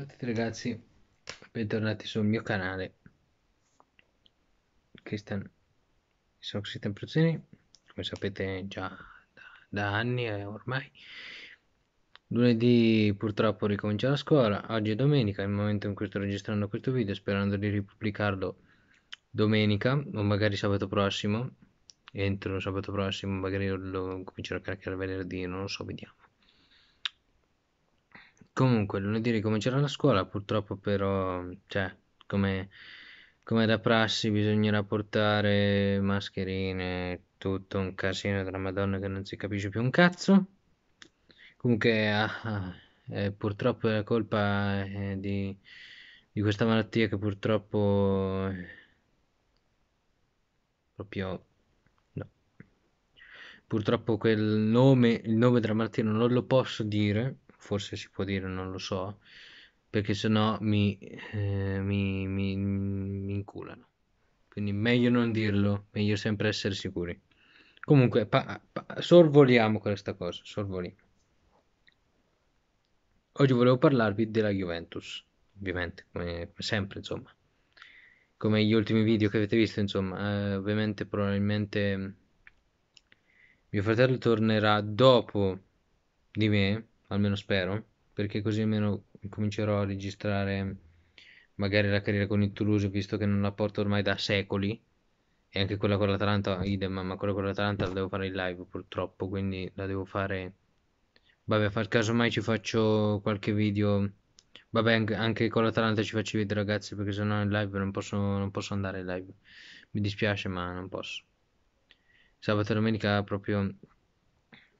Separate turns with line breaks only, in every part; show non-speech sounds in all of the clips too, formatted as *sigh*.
Ciao a tutti ragazzi, bentornati sul mio canale Cristian Sono Christian Pruzini, come sapete già da, da anni e eh, ormai Lunedì purtroppo ricomincia la scuola, oggi è domenica, nel momento in cui sto registrando questo video sperando di ripubblicarlo domenica o magari sabato prossimo Entro sabato prossimo, magari lo comincerò a caricare venerdì, non lo so, vediamo Comunque, lunedì ricomincerà la scuola, purtroppo però, cioè, come, come da prassi bisognerà portare mascherine, tutto un casino della Madonna che non si capisce più un cazzo. Comunque, ah, ah eh, purtroppo è la colpa eh, di, di questa malattia che purtroppo... Eh, proprio purtroppo quel nome, il nome della malattia non lo posso dire forse si può dire, non lo so, perché sennò mi, eh, mi, mi, mi inculano. Quindi meglio non dirlo, meglio sempre essere sicuri. Comunque, pa- pa- sorvoliamo questa cosa, sorvoliamo. Oggi volevo parlarvi della Juventus, ovviamente, come sempre, insomma. Come gli ultimi video che avete visto, insomma, eh, ovviamente probabilmente mio fratello tornerà dopo di me, almeno spero, perché così almeno comincerò a registrare magari la carriera con il Toulouse, visto che non la porto ormai da secoli, e anche quella con l'Atalanta, idem, ma quella con l'Atalanta la devo fare in live purtroppo, quindi la devo fare... Vabbè, far caso mai ci faccio qualche video... Vabbè, anche con l'Atalanta ci faccio i video ragazzi, perché se no in live non posso, non posso andare in live. Mi dispiace, ma non posso. Sabato e domenica proprio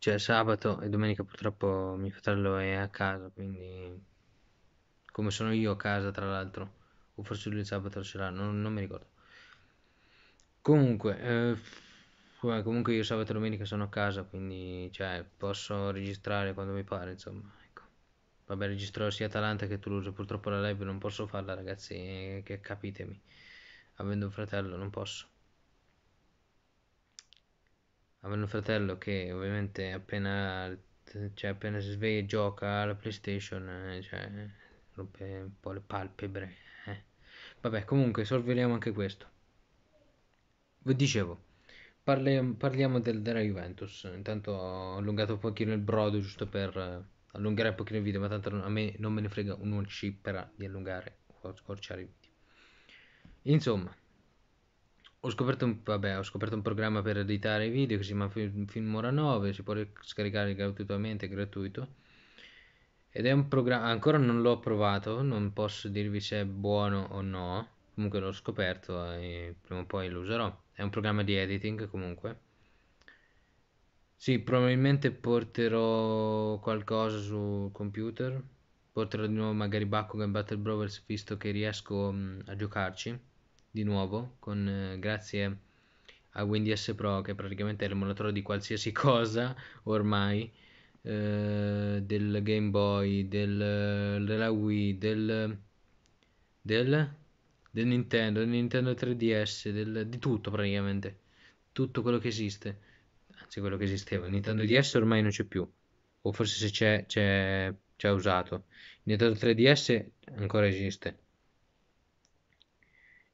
cioè sabato e domenica purtroppo mio fratello è a casa, quindi come sono io a casa tra l'altro, o forse lui il sabato ce l'ha, non, non mi ricordo. Comunque, eh, eh comunque io sabato e domenica sono a casa, quindi cioè, posso registrare quando mi pare, insomma. Ecco. Vabbè, registrerò sia Atalanta che Toulouse, purtroppo la live non posso farla ragazzi, eh, che capitemi. Avendo un fratello non posso avendo un fratello che ovviamente appena, cioè, appena si sveglia e gioca alla PlayStation, eh, cioè, rompe un po' le palpebre. Eh. Vabbè, comunque sorveliamo anche questo. Vi dicevo, parliamo, parliamo del, della Juventus. Intanto ho allungato un pochino il brodo giusto per eh, allungare un pochino il video, ma tanto a me non me ne frega un cipera di allungare o scorciare i video. Insomma, ho scoperto, un, vabbè, ho scoperto un programma per editare i video che si chiama Filmora 9, si può scaricare gratuitamente, è gratuito. Ed è un programma, ancora non l'ho provato, non posso dirvi se è buono o no, comunque l'ho scoperto e prima o poi lo userò. È un programma di editing comunque. Sì, probabilmente porterò qualcosa sul computer, porterò di nuovo magari Bakugan Battle Brawlers visto che riesco mh, mm, a giocarci di nuovo, con, eh, grazie a WinDS Pro, che praticamente è l'emulatore di qualsiasi *laughs* cosa ormai, eh, del Game Boy, del, della Wii, del, del, del Nintendo, del Nintendo 3DS, del, di tutto praticamente, tutto quello che esiste, anzi quello che esisteva, Nintendo DS ormai non c'è più, o forse se c'è, c'è, c'è usato, Nintendo 3DS ancora esiste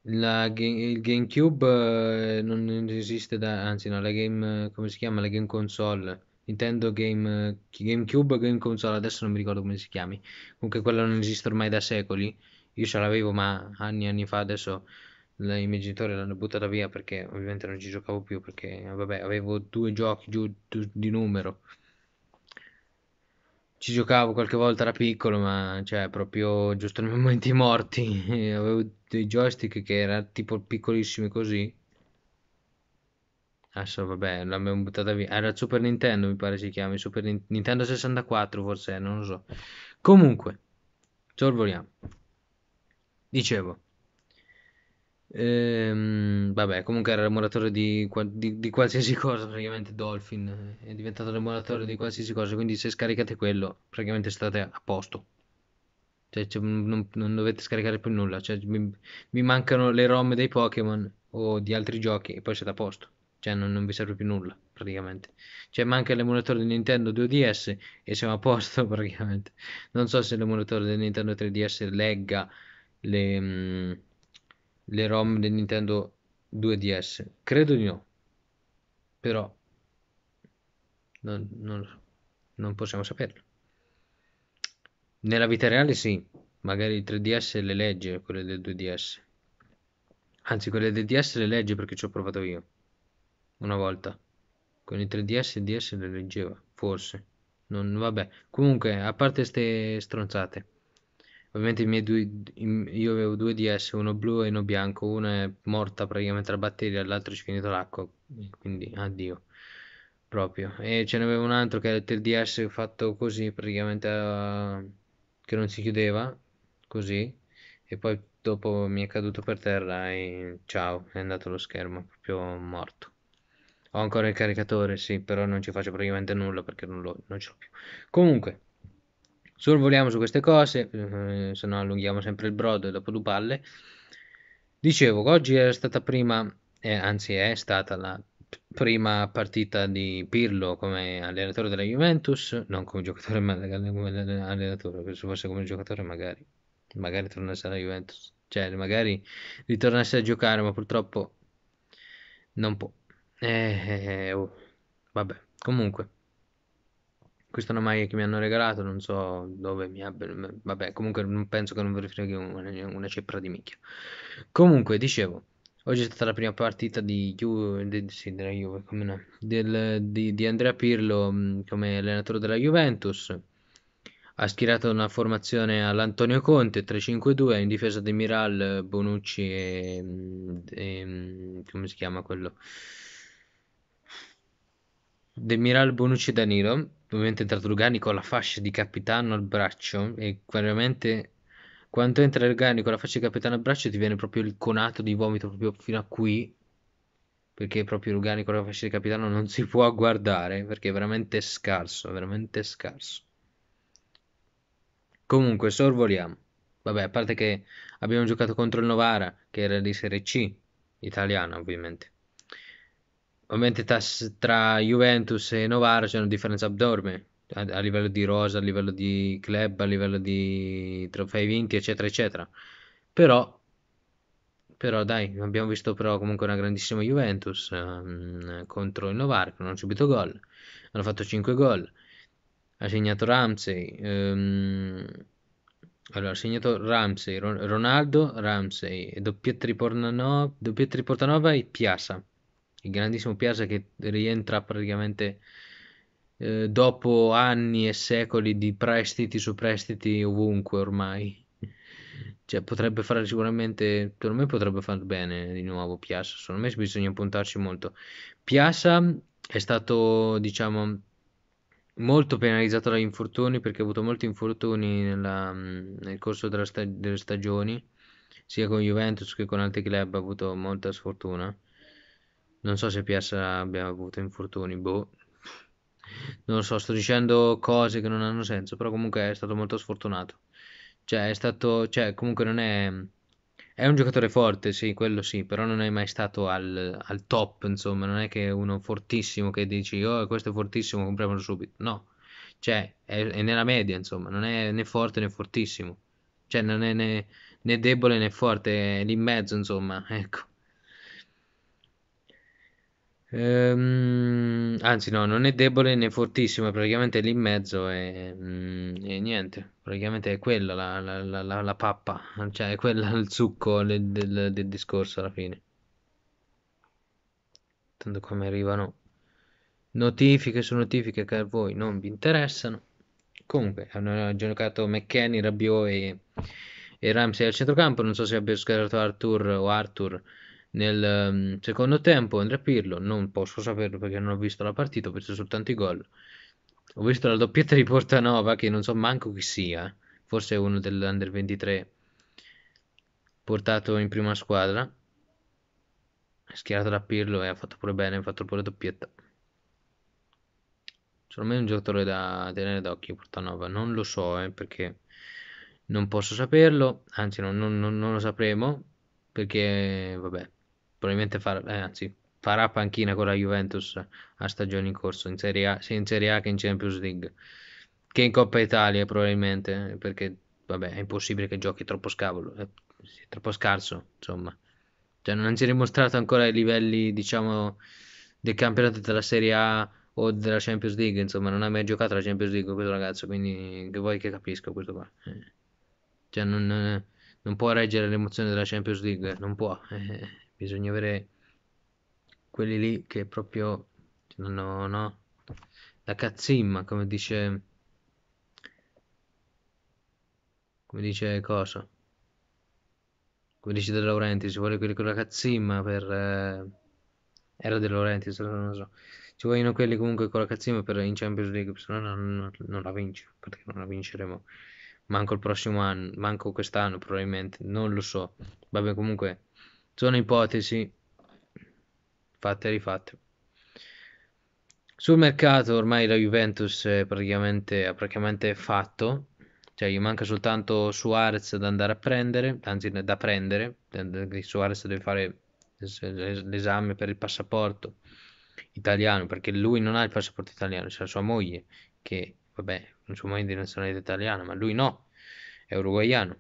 la game, il GameCube eh, non esiste da, anzi no, la game, eh, come si chiama? La game console. Nintendo game, eh, GameCube, game console, adesso non mi ricordo come si chiami. Comunque quella non esiste ormai da secoli. Io ce l'avevo ma anni e anni fa, adesso la, i miei genitori l'hanno buttata via perché ovviamente non ci giocavo più perché vabbè, avevo due giochi giù di numero. Ci giocavo qualche volta da piccolo, ma cioè proprio giusto nei momenti morti. *laughs* avevo dei joystick che era tipo piccolissimi così. Adesso vabbè, l'abbiamo buttata via. Era il Super Nintendo, mi pare si chiami, Super Nintendo 64 forse, non lo so. Comunque, sorvoliamo. Dicevo. Ehm, vabbè, comunque era l'emulatore di, di, di, qualsiasi cosa, praticamente Dolphin eh, è diventato l'emulatore di qualsiasi cosa, quindi se scaricate quello praticamente state a posto. Cioè, cioè, non, non, dovete scaricare più nulla. Cioè, mi, mi, mancano le ROM dei Pokémon o di altri giochi e poi siete a posto. Cioè, non, non vi serve più nulla, praticamente. Cioè, manca l'emulatore di Nintendo 2DS e siamo a posto, *laughs* praticamente. Non so se l'emulatore di Nintendo 3DS legga le, mh, mm, le ROM del Nintendo 2DS. Credo di no. Però, non, non, non possiamo saperlo. Nella vita reale sì, magari il 3DS le legge quelle del 2DS. Anzi, quelle del DS le legge perché ci ho provato io. Una volta. Con il 3DS il DS le leggeva, forse. Non, vabbè, comunque, a parte queste stronzate. Ovviamente i miei due, io avevo due DS, uno blu e uno bianco. Uno è morta praticamente la batteria, l'altro ci è finito l'acqua. Quindi, addio. Proprio. E ce n'avevo un altro che era il 3DS fatto così, praticamente... Uh che non si chiudeva così e poi dopo mi è caduto per terra e ciao, è andato lo schermo, proprio morto. Ho ancora il caricatore, sì, però non ci faccio praticamente nulla perché non, lo, non ce l'ho più. Comunque, sorvoliamo su queste cose, eh, se no allunghiamo sempre il brodo e dopo due palle. Dicevo, oggi è stata prima, eh, anzi è stata la prima partita di Pirlo come allenatore della Juventus, non come giocatore, ma come allenatore, penso fosse come giocatore magari, magari tornasse alla Juventus, cioè magari ritornasse a giocare, ma purtroppo non può. Eh, eh, eh, oh. Vabbè, comunque, questa è una maglia che mi hanno regalato, non so dove mi abbia, vabbè, comunque non penso che non verifichi una, una cepra di micchia. Comunque, dicevo Oggi è stata la prima partita di, Ju- di, sì, Juve, no? Del, di, di Andrea Pirlo mh, mm, come allenatore della Juventus. Ha schierato una formazione all'Antonio Conte 3-5-2 in difesa di Miral, Bonucci e, mm, e mm, come si chiama quello? De Miral, Bonucci e Danilo. Ovviamente è entrato Lugani con la fascia di capitano al braccio e chiaramente quando entra Ergani con la faccia di Capitano a braccio ti viene proprio il conato di vomito proprio fino a qui. Perché proprio Ergani con la faccia di Capitano non si può guardare. Perché è veramente scarso, veramente scarso. Comunque, sorvoliamo. Vabbè, a parte che abbiamo giocato contro il Novara, che era di Serie C, italiana ovviamente. Ovviamente tra Juventus e Novara c'è una differenza abdorme a, a livello di rosa, a livello di club, a livello di trofei vinti, eccetera, eccetera. Però però dai, abbiamo visto però comunque una grandissima Juventus um, contro il Novark, non hanno subito gol, hanno fatto 5 gol, ha segnato Ramsey, um, allora ha segnato Ramsey, Ronaldo, Ramsey, doppietta di, Portanova e Piazza, il grandissimo Piazza che rientra praticamente eh, dopo anni e secoli di prestiti su prestiti ovunque ormai. Cioè, potrebbe fare sicuramente, secondo me potrebbe far bene di nuovo Piazza, secondo me bisogna puntarci molto. Piazza è stato, diciamo, molto penalizzato dagli infortuni perché ha avuto molti infortuni nella, nel corso sta, delle stagioni, sia con Juventus che con altri club ha avuto molta sfortuna. Non so se Piazza abbia avuto infortuni, boh, non lo so, sto dicendo cose che non hanno senso, però comunque è stato molto sfortunato. Cioè, è stato, cioè, comunque non è... È un giocatore forte, sì, quello sì, però non è mai stato al, al top, insomma, non è che uno fortissimo che dici, oh, questo è fortissimo, compriamolo subito. No, cioè, è, è, nella media, insomma, non è né forte né fortissimo. Cioè, non è né, né debole né forte, è lì in mezzo, insomma, *laughs* ecco. Ehm, anzi, no, non è debole né fortissimo, praticamente lì in mezzo e, mm, niente, praticamente è quella la, la, la, la pappa, cioè è quella il succo del, del, del discorso alla fine. Tanto come arrivano notifiche su notifiche che a voi non vi interessano. Comunque, hanno giocato McKenny, Rabiot e, e Ramsey al centrocampo. Non so se abbia schierato Arthur o Arthur nel ehm, secondo tempo Andrea Pirlo, non posso saperlo perché non ho visto la partita, ho visto soltanto i gol. Ho visto la doppietta di Portanova che non so manco chi sia, forse è uno dell'Under 23 portato in prima squadra. Schierato da Pirlo e ha fatto pure bene, ha fatto pure la doppietta. Secondo me è un giocatore da tenere d'occhio Portanova, non lo so eh, perché non posso saperlo, anzi non, non, non lo sapremo perché vabbè probabilmente far, eh, anzi, farà panchina con la Juventus a stagione in corso, in Serie A, sia in Serie A che in Champions League, che in Coppa Italia probabilmente, perché vabbè, è impossibile che giochi troppo scavolo, è, eh, troppo scarso, insomma. Cioè, non si è dimostrato ancora i livelli, diciamo, del campionato della Serie A o della Champions League, insomma, non ha mai giocato la Champions League questo ragazzo, quindi che vuoi che capisca questo qua? Eh. Cioè, non, non, può reggere l'emozione della Champions League, non può. Eh bisogna avere quelli lì che proprio no, no, la cazzimma, come dice, come dice cosa? Come dice De Laurenti, ci vuole quelli con la cazzimma per... Eh, era De Laurenti, non lo so. Ci vogliono quelli comunque con la cazzimma per in Champions League, se no non, non la vince perché non la vinceremo manco il prossimo anno, manco quest'anno probabilmente, non lo so. Vabbè comunque sono ipotesi fatte e rifatte. Sul mercato ormai la Juventus è praticamente, ha praticamente fatto, cioè gli manca soltanto Suarez da andare a prendere, anzi da prendere, Suarez deve fare l'esame per il passaporto italiano, perché lui non ha il passaporto italiano, c'è la sua moglie che, vabbè, non sua moglie di nazionalità italiana, ma lui no, è uruguaiano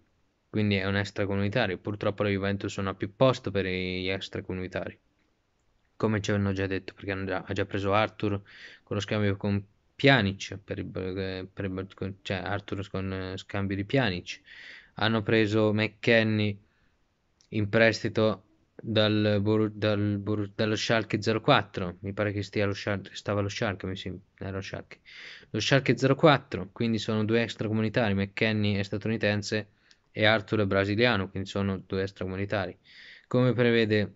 quindi è un extracomunitario. Purtroppo la Juventus non ha più posto per gli extracomunitari, come ci hanno già detto, perché hanno già, ha già preso Arthur con lo scambio con Pjanic, per il, per cioè Arthur con eh, scambio di Pjanic, hanno preso McKenny in prestito dal, dal, dallo Schalke 04 mi pare che stia lo Schalke, stava lo Schalke mi sembra, era lo Schalke lo Schalke 04 quindi sono due extracomunitari McKenny e statunitense e Arthur è brasiliano, quindi sono due extracomunitari. Come prevede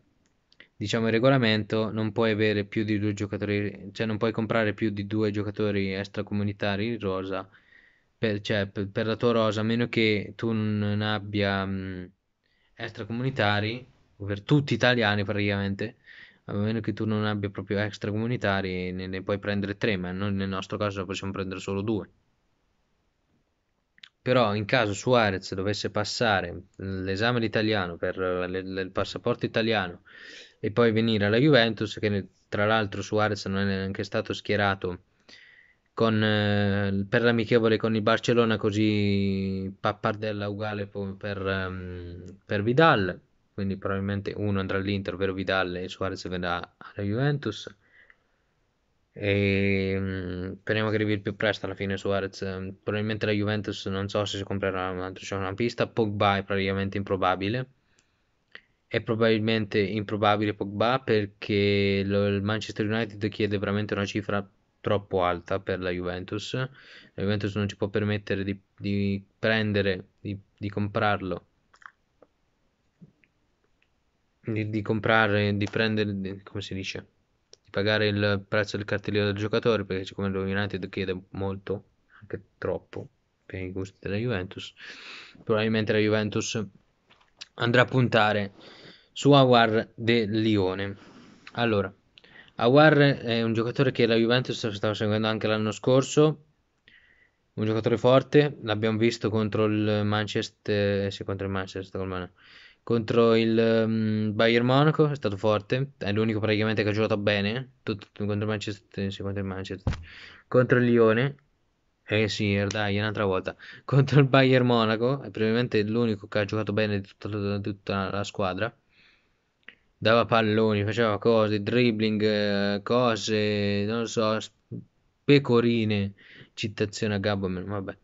diciamo il regolamento non puoi avere più di due giocatori cioè non puoi comprare più di due giocatori extracomunitari in rosa per, cioè, per, per la tua rosa a meno che tu non abbia mh, mm, extracomunitari ovvero tutti italiani praticamente a meno che tu non abbia proprio extracomunitari ne, ne puoi prendere tre ma noi nel nostro caso ne possiamo prendere solo due però in caso Suarez dovesse passare mm, l'esame d'italiano per il passaporto italiano e poi venire alla Juventus, che tra l'altro Suarez non è neanche stato schierato con, eh, per l'amichevole con il Barcellona, così pappardella uguale per, ehm, per Vidal, quindi probabilmente uno andrà all'Inter, ovvero Vidal e Suarez verrà alla Juventus e ehm, speriamo che arrivi il più presto alla fine Suarez. Probabilmente la Juventus non so se si comprerà un altro centrocampista. Pogba è praticamente improbabile. È probabilmente improbabile Pogba perché lo, il Manchester United chiede veramente una cifra troppo alta per la Juventus. La Juventus non ci può permettere di, di prendere, di, di comprarlo di, di, comprare, di prendere, di, come si dice? di pagare il prezzo del cartellino del giocatore, perché siccome lo United chiede molto, anche troppo, per i gusti della Juventus, probabilmente la Juventus andrà a puntare su Aguar de Lione. Allora, Aguar è un giocatore che la Juventus stava seguendo anche l'anno scorso, un giocatore forte, l'abbiamo visto contro il Manchester, eh, sì, contro il Manchester, contro il um, Bayern Monaco è stato forte, è l'unico praticamente che ha giocato bene, tutto, tutto contro il Manchester, sì, contro il Manchester, contro il Lione, eh sì, dai, un'altra volta, *laughs* contro il Bayern Monaco, è probabilmente l'unico che ha giocato bene di tutta, tutta la squadra, dava palloni, faceva cose, dribbling, eh, cose, non so, pecorine, citazione a Gabbo, vabbè.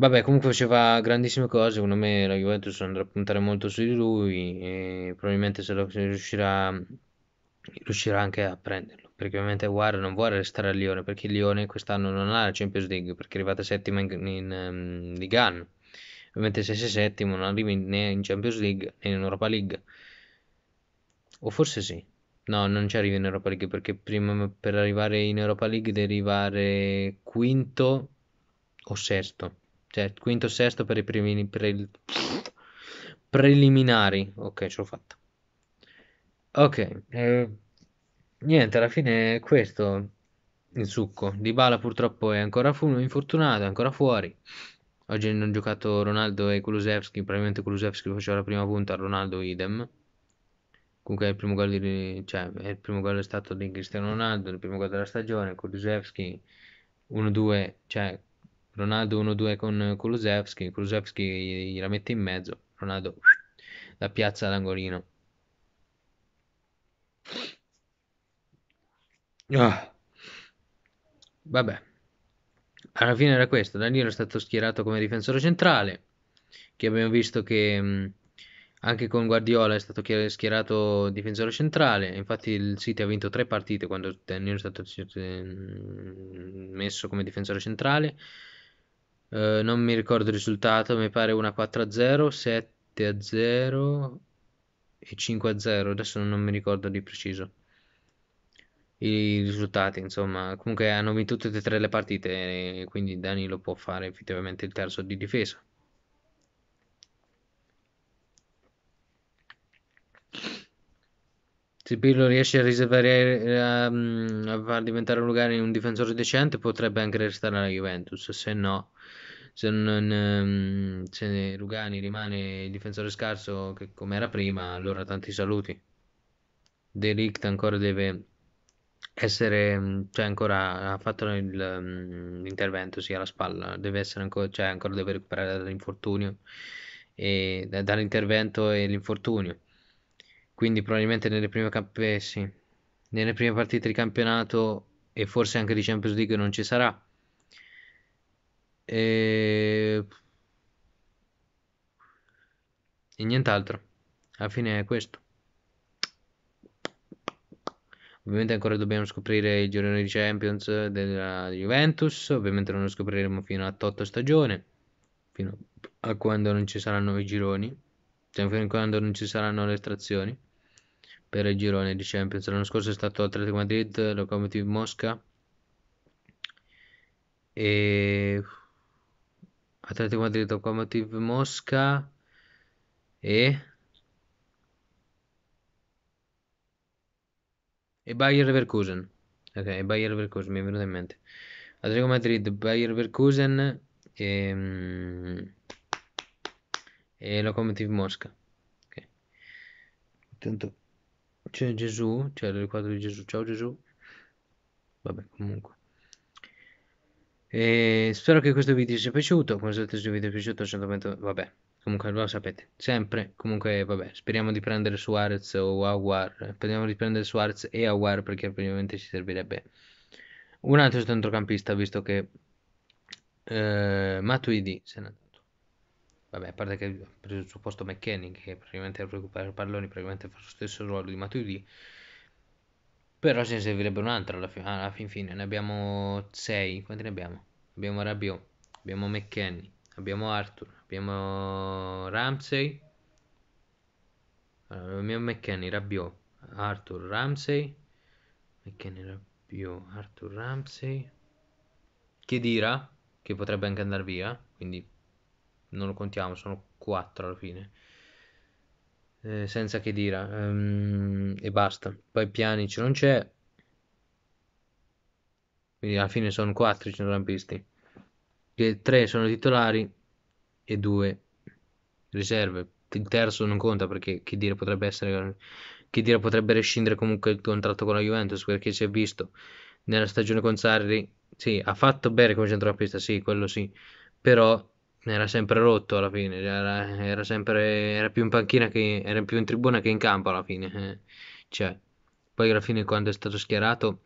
Vabbè, comunque faceva grandissime cose, secondo me la Juventus andrà a puntare molto su di lui e probabilmente se lo riuscirà, riuscirà anche a prenderlo, perché ovviamente War non vuole restare a Lione, perché Lione quest'anno non ha la Champions League, perché è arrivata settima in, in, ehm, Ligan. Ovviamente se sei settimo non arrivi né in Champions League né in Europa League. O forse sì. No, non ci arrivi in Europa League perché prima per arrivare in Europa League devi arrivare quinto o sesto cioè quinto e sesto per i primi, pre, preliminari. Ok, ce l'ho fatta. Ok, eh, niente, alla fine è questo il succo. Di Bala purtroppo è ancora fu- infortunato, è ancora fuori. Oggi hanno giocato Ronaldo e Kulusevski, probabilmente Kulusevski faceva la prima punta, Ronaldo idem. Comunque è il primo gol, di, cioè, il primo gol è stato di Cristiano Ronaldo, il primo gol della stagione, Kulusevski 1-2, cioè Ronaldo 1-2 con Kulusevski, Kulusevski la mette in mezzo, Ronaldo la piazza all'angolino. Ah. Vabbè, alla fine era questo, Danilo è stato schierato come difensore centrale, che abbiamo visto che mm, anche con Guardiola è stato schierato difensore centrale, infatti il City ha vinto tre partite quando Danilo è stato mm, messo come difensore centrale, eh, non mi ricordo il risultato, mi pare una 4-0, 7-0 e 5-0, adesso non mi ricordo di preciso i risultati, insomma, comunque hanno vinto tutte e tre le partite, quindi Danilo può fare effettivamente il terzo di difesa. Se Pirlo riesce a riservare a, ehm, a far diventare un Lugano un difensore decente, potrebbe anche restare alla Juventus, se no se, non, ehm, se Lugani rimane il difensore scarso come era prima, allora tanti saluti. Delict ancora deve essere, mm, cioè ancora ha fatto il, mm, l'intervento sia sì, alla spalla, deve essere ancora, cioè ancora deve recuperare dall'infortunio e, dall'intervento e l'infortunio. Quindi probabilmente nelle prime, camp- eh, sì, nelle prime partite di campionato e forse anche di Champions League non ci sarà e... e nient'altro. Alla fine è questo. Ovviamente ancora dobbiamo scoprire il girone di Champions della Juventus, ovviamente non lo scopriremo fino a 8 stagione, fino a quando non ci saranno i gironi, cioè fino a quando non ci saranno le estrazioni per il girone di Champions. L'anno scorso è stato Atletico Madrid, Locomotive Mosca e Atletico Madrid, Lokomotiv Mosca e... e Bayer Leverkusen. Ok, e Bayer Leverkusen mi è venuto in mente. Atletico Madrid, Bayer Leverkusen e, mm, e Lokomotiv Mosca. Ok. Intanto c'è Gesù, c'è il quadro di Gesù. Ciao Gesù. Vabbè, comunque. E spero che questo video sia piaciuto. Come solito, se il video è piaciuto, 120, vabbè, comunque lo sapete, sempre, comunque, vabbè, speriamo di prendere Suarez o Aguar, speriamo di prendere Suarez e Aguar perché probabilmente ci servirebbe un altro centrocampista, visto che eh, Matuidi se n'è andato. Vabbè, a parte che ha preso il suo posto McKenny, che praticamente recupera palloni, praticamente fa lo stesso ruolo di Matuidi, però ce ne servirebbe un'altra alla, fi- alla fin fine. Ne abbiamo 6. Quanti ne abbiamo? Abbiamo Rabiot, abbiamo McKenny, abbiamo Arthur, abbiamo Ramsey. Allora, abbiamo McKenny, Rabiot, Arthur, Ramsey. McKenny, Rabiot, Arthur, Ramsey. Chedira, eh? che potrebbe anche andare via. Quindi non lo contiamo, sono 4 alla fine. Eh, senza che dira um, ehm, e basta. Poi Pjanic non c'è, quindi alla fine sono quattro i centrocampisti, che 3 sono titolari e due riserve. Il terzo non conta perché chi dire potrebbe essere chi dire potrebbe rescindere comunque il contratto con la Juventus perché si è visto nella stagione con Sarri sì, ha fatto bene come centrocampista, sì, quello sì, però era sempre rotto alla fine, cioè era, era sempre era più in panchina che era più in tribuna che in campo alla fine. Eh. Cioè, poi alla fine quando è stato schierato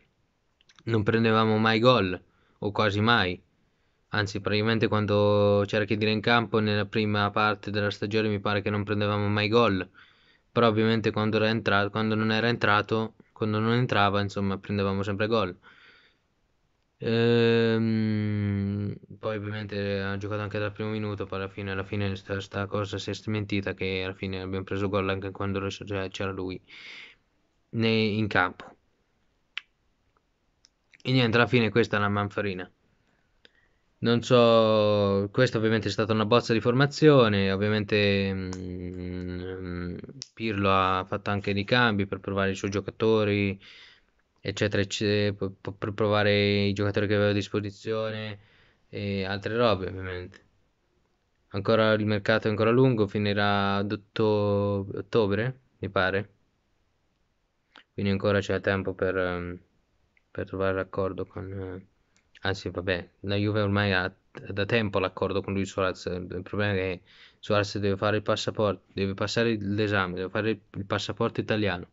non prendevamo mai gol o quasi mai. Anzi, praticamente quando c'era chi dire in campo nella prima parte della stagione mi pare che non prendevamo mai gol. Però ovviamente quando, era entrato, quando non era entrato, quando non entrava, insomma, prendevamo sempre gol. Ehm, poi ovviamente ha giocato anche dal primo minuto, poi alla fine, alla fine sta, sta cosa si è smentita che alla fine abbiamo preso gol anche quando c'era lui in campo. E niente, alla fine questa è una manfarina. Non so, questa ovviamente è stata una bozza di formazione, ovviamente mh, mm, mm, Pirlo ha fatto anche dei cambi per provare i suoi giocatori, eccetera, eccetera per provare i giocatori che avevo a disposizione e altre robe, ovviamente. Ancora il mercato è ancora lungo, finirà ad otto- ottobre, mi pare. Quindi ancora c'è tempo per, ehm, per trovare l'accordo con... Eh, anzi, vabbè, la Juve ormai ha da tempo l'accordo con lui Suarez. Il problema è che Suarez deve fare il passaporto, deve passare l'esame, deve fare il passaporto italiano.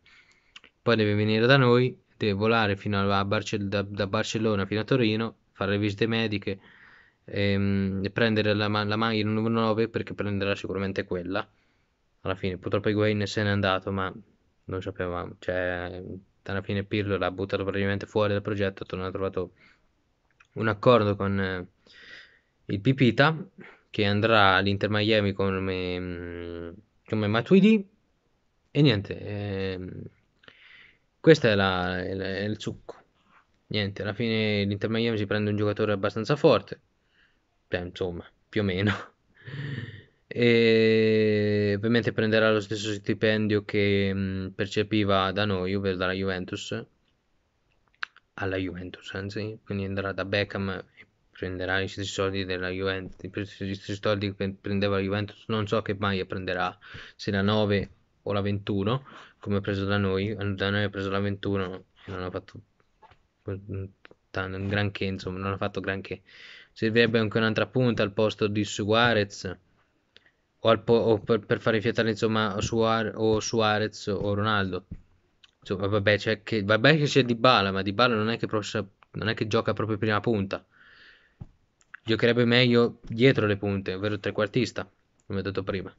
Poi deve venire da noi deve volare Barce- da, da, Barcellona fino a Torino, fare le visite mediche ehm, e prendere la, la maglia numero 9 perché prenderà sicuramente quella. Alla fine, purtroppo Higuain se n'è andato, ma non sapevamo, cioè alla fine Pirlo l'ha buttato praticamente fuori dal progetto, non ha trovato un accordo con eh, il Pipita che andrà all'Inter Miami come, mm, come Matuidi e niente, eh, questo è, la, è, il succo. Niente, alla fine l'Inter Miami si prende un giocatore abbastanza forte, Beh, insomma, più o meno. E ovviamente prenderà lo stesso stipendio che percepiva da noi, ovvero dalla Juventus, alla Juventus, anzi, quindi andrà da Beckham e prenderà gli stessi soldi della Juventus, gli stessi soldi che prendeva la Juventus, non so che maglia prenderà, se la 9 o la 21 come preso da noi da noi ha preso la 21 non ha fatto un granché insomma non ha fatto granché servirebbe anche un'altra punta al posto di Suarez o, po- o per, per fare fiatare insomma Suar- o Suarez o Ronaldo insomma vabbè, cioè che, vabbè che c'è Di Bala ma Di Bala non è che, prossa, non è che gioca proprio prima punta giocherebbe meglio dietro le punte ovvero trequartista come ho detto prima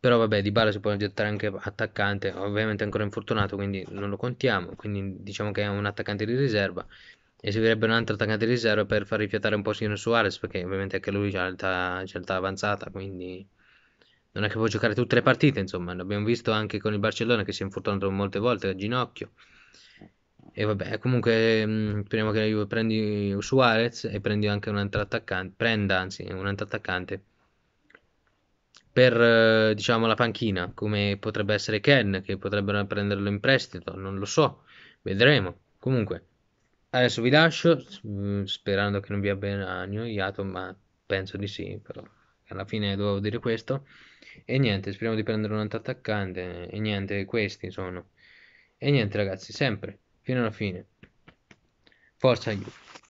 però vabbè, Di Bala si può giocare anche attaccante, ovviamente ancora infortunato, quindi non lo contiamo, quindi diciamo che è un attaccante di riserva e servirebbe un altro attaccante di riserva per far rifiatare un po' Sino Suarez perché ovviamente anche lui ha l'età, avanzata quindi non è che può giocare tutte le partite insomma l'abbiamo visto anche con il Barcellona che si è infortunato molte volte a ginocchio e vabbè comunque mm, speriamo che prendi Suarez e prendi anche un altro attaccante prenda anzi un altro attaccante per eh, diciamo, la panchina, come potrebbe essere Ken, che potrebbero prenderlo in prestito, non lo so, vedremo. Comunque, adesso vi lascio, mm, sperando che non vi abbia annoiato, ma penso di sì, però alla fine dovevo dire questo. E niente, speriamo di prendere un altro attaccante, e niente, questi sono. E niente ragazzi, sempre, fino alla fine. Forza Juve.